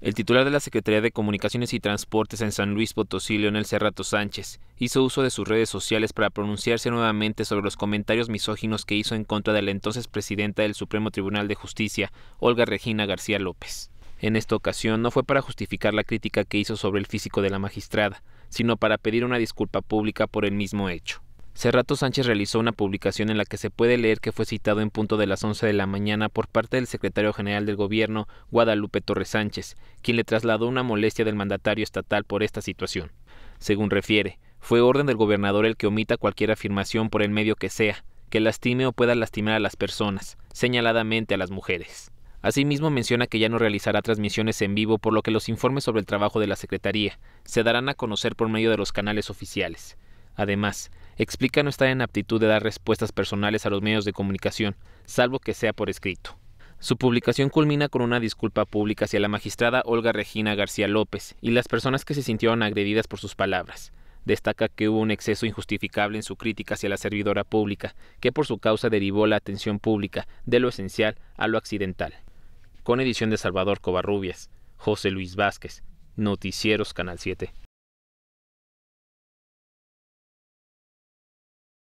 El titular de la Secretaría de Comunicaciones y Transportes en San Luis Potosí, Leonel Cerrato Sánchez, hizo uso de sus redes sociales para pronunciarse nuevamente sobre los comentarios misóginos que hizo en contra de la entonces presidenta del Supremo Tribunal de Justicia, Olga Regina García López. En esta ocasión no fue para justificar la crítica que hizo sobre el físico de la magistrada, sino para pedir una disculpa pública por el mismo hecho. Cerrato Sánchez realizó una publicación en la que se puede leer que fue citado en punto de las 11 de la mañana por parte del secretario general del gobierno, Guadalupe Torres Sánchez, quien le trasladó una molestia del mandatario estatal por esta situación. Según refiere, fue orden del gobernador el que omita cualquier afirmación por el medio que sea, que lastime o pueda lastimar a las personas, señaladamente a las mujeres. Asimismo menciona que ya no realizará transmisiones en vivo por lo que los informes sobre el trabajo de la Secretaría se darán a conocer por medio de los canales oficiales. Además, explica no estar en aptitud de dar respuestas personales a los medios de comunicación, salvo que sea por escrito. Su publicación culmina con una disculpa pública hacia la magistrada Olga Regina García López y las personas que se sintieron agredidas por sus palabras. Destaca que hubo un exceso injustificable en su crítica hacia la servidora pública, que por su causa derivó la atención pública de lo esencial a lo accidental. Con edición de Salvador Covarrubias, José Luis Vázquez, Noticieros Canal 7.